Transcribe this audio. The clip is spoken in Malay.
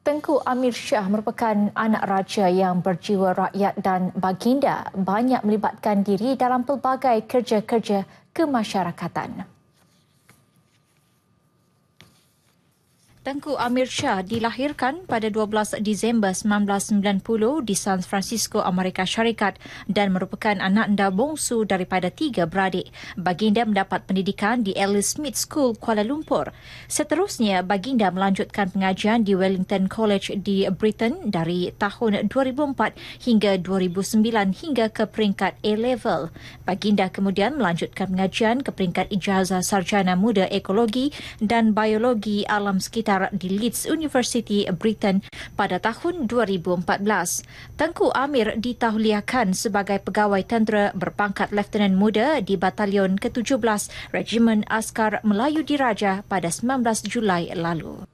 Tengku Amir Shah merupakan anak raja yang berjiwa rakyat dan baginda banyak melibatkan diri dalam pelbagai kerja-kerja kemasyarakatan. Tengku Amir Shah dilahirkan pada 12 Disember 1990 di San Francisco, Amerika Syarikat dan merupakan anak anda bongsu daripada tiga beradik. Baginda mendapat pendidikan di Ellis Smith School, Kuala Lumpur. Seterusnya, Baginda melanjutkan pengajian di Wellington College di Britain dari tahun 2004 hingga 2009 hingga ke peringkat A-level. Baginda kemudian melanjutkan pengajian ke peringkat Ijazah Sarjana Muda Ekologi dan Biologi Alam Sekitar mudarat di Leeds University, Britain pada tahun 2014. Tengku Amir ditahuliakan sebagai pegawai tentera berpangkat Lieutenant Muda di Batalion ke-17 Regiment Askar Melayu Diraja pada 19 Julai lalu.